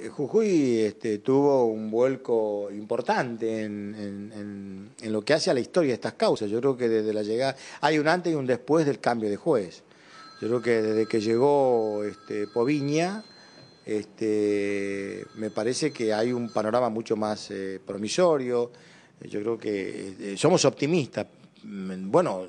Eh, Jujuy este, tuvo un vuelco importante en, lo que hace a la historia de estas causas. Yo creo que desde la llegada hay un antes y un después del cambio de juez. Yo creo que desde que llegó este, Poviña, este, me parece que hay un panorama mucho más eh, promisorio. Yo creo que eh, somos optimistas, bueno,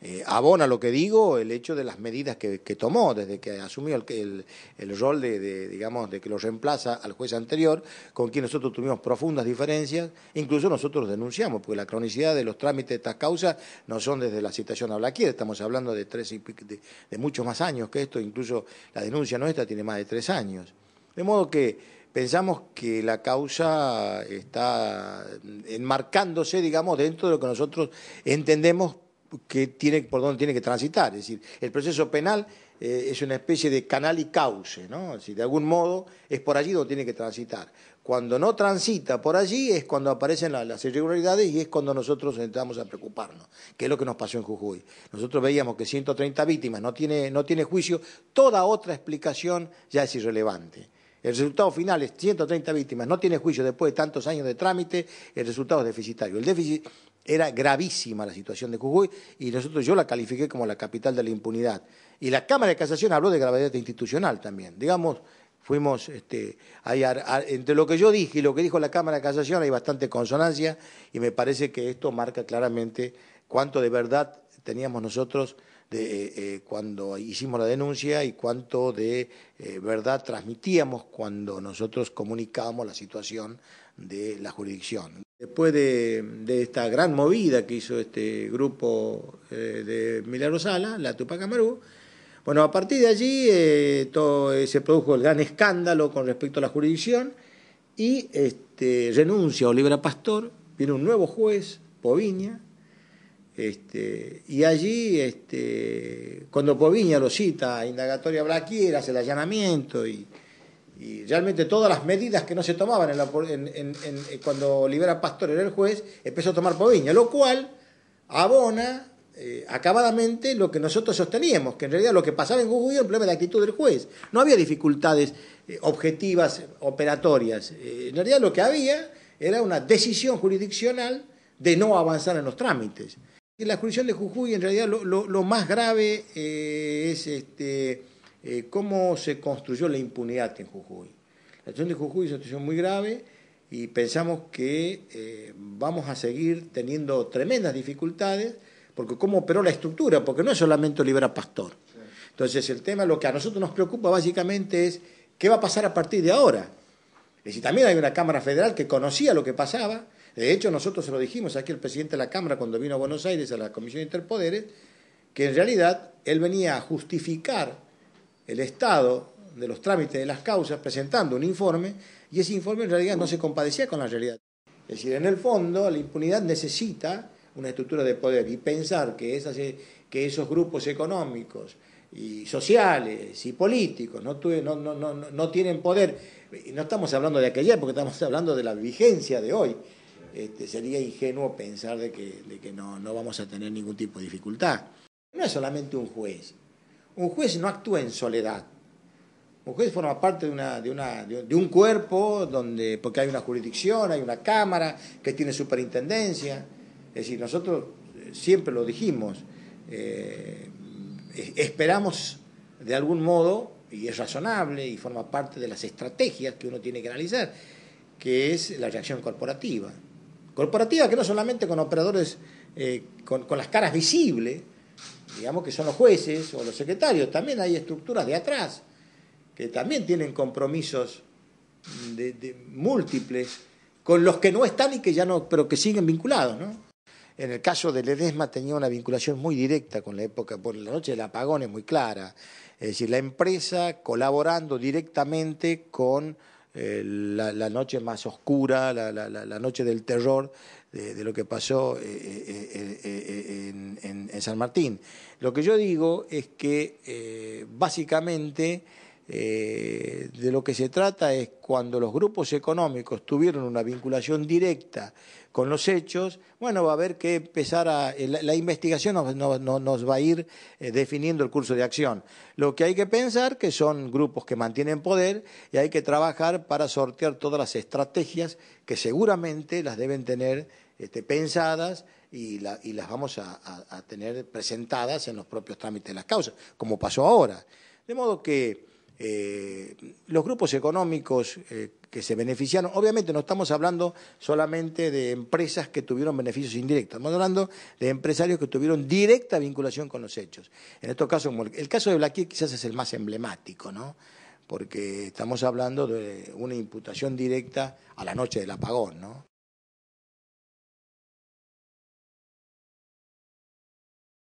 eh, abona lo que digo el hecho de las medidas que, tomó desde que asumió el, el, rol de, digamos, de que lo reemplaza al juez anterior, con quien nosotros tuvimos profundas diferencias, incluso nosotros denunciamos, porque la cronicidad de los trámites de estas causas no son desde la citación a Blaquier, estamos hablando de, tres y, de, de muchos más años que esto, incluso la denuncia nuestra tiene más de tres años. De modo que pensamos que la causa está enmarcándose, digamos, dentro de lo que nosotros entendemos que tiene, por dónde tiene que transitar. Es decir, el proceso penal eh, es una especie de canal y cauce, ¿no? Es de algún modo es por allí donde tiene que transitar. Cuando no transita por allí es cuando aparecen las irregularidades y es cuando nosotros entramos a preocuparnos, que es lo que nos pasó en Jujuy. Nosotros veíamos que 130 víctimas no tiene, no tiene juicio, toda otra explicación ya es irrelevante. El resultado final es 130 víctimas, no tiene juicio después de tantos años de trámite, el resultado es deficitario. El déficit era gravísima la situación de Jujuy y nosotros yo la califiqué como la capital de la impunidad. Y la Cámara de Casación habló de gravedad institucional también. Digamos, fuimos este, entre lo que yo dije y lo que dijo la Cámara de Casación hay bastante consonancia y me parece que esto marca claramente cuánto de verdad teníamos nosotros de eh, eh, cuando hicimos la denuncia y cuánto de eh, verdad transmitíamos cuando nosotros comunicábamos la situación de la jurisdicción. Después de, esta gran movida que hizo este grupo de Milagrosala, la Tupac bueno, a partir de allí todo, se produjo el gran escándalo con respecto a la jurisdicción y este, renuncia Olivera Pastor, viene un nuevo juez, Poviña, este, y allí, este, cuando Poviña lo cita, indagatoria hace el allanamiento y, realmente todas las medidas que no se tomaban eh, cuando Libera Pastor era el juez, empezó a tomar Poviña, lo cual abona eh, acabadamente lo que nosotros sosteníamos, que en realidad lo que pasaba en Jujuy era un problema de actitud del juez. No había dificultades eh, objetivas, operatorias. en realidad lo que había era una decisión jurisdiccional de no avanzar en los trámites. En la jurisdicción de Jujuy, en realidad, lo, más grave eh, es este, eh, cómo se construyó la impunidad en Jujuy. La situación de Jujuy es una situación muy grave y pensamos que eh, vamos a seguir teniendo tremendas dificultades, porque cómo operó la estructura, porque no es solamente Olivera Pastor. Entonces, el tema, lo que a nosotros nos preocupa básicamente es qué va a pasar a partir de ahora. Es decir, también hay una Cámara Federal que conocía lo que pasaba, de hecho, nosotros se lo dijimos aquí el presidente de la Cámara cuando vino a Buenos Aires a la Comisión de Interpoderes, que en realidad él venía a justificar el estado de los trámites de las causas presentando un informe y ese informe en realidad no se compadecía con la realidad. Es decir, en el fondo la impunidad necesita una estructura de poder y pensar que, esos grupos económicos y sociales y políticos no, no tienen poder, no estamos hablando de aquella porque estamos hablando de la vigencia de hoy, este, sería ingenuo pensar de que, no, vamos a tener ningún tipo de dificultad. No es solamente un juez. Un juez no actúa en soledad. Un juez forma parte de, un cuerpo donde, porque hay una jurisdicción, hay una cámara que tiene superintendencia. Es decir, nosotros eh, siempre lo dijimos, eh, esperamos de algún modo, y es razonable y forma parte de las estrategias que uno tiene que analizar, que es la reacción corporativa corporativa que no solamente con operadores, eh, con, las caras visibles, digamos que son los jueces o los secretarios, también hay estructuras de atrás que también tienen compromisos múltiples con los que no están y que ya no, pero que siguen vinculados, ¿no? En el caso de Ledesma tenía una vinculación muy directa con la época, por la noche del apagón es muy clara. Es decir, la empresa colaborando directamente con eh, la, la, noche más oscura, la, noche del terror de, lo que pasó eh, eh, en, San Martín. Lo que yo digo es que básicamente eh, de lo que se trata es cuando los grupos económicos tuvieron una vinculación directa con los hechos, bueno, va a haber que empezar a... La, investigación nos, no, nos, va a ir eh, definiendo el curso de acción. Lo que hay que pensar que son grupos que mantienen poder y hay que trabajar para sortear todas las estrategias que seguramente las deben tener este, pensadas y, las vamos a, tener presentadas en los propios trámites de las causas, como pasó ahora. De modo que eh, los grupos económicos eh, que se beneficiaron, obviamente no estamos hablando solamente de empresas que tuvieron beneficios indirectos, estamos hablando de empresarios que tuvieron directa vinculación con los hechos. En estos casos, el, caso de Blaquier quizás es el más emblemático, ¿no? porque estamos hablando de una imputación directa a la noche del apagón, ¿no?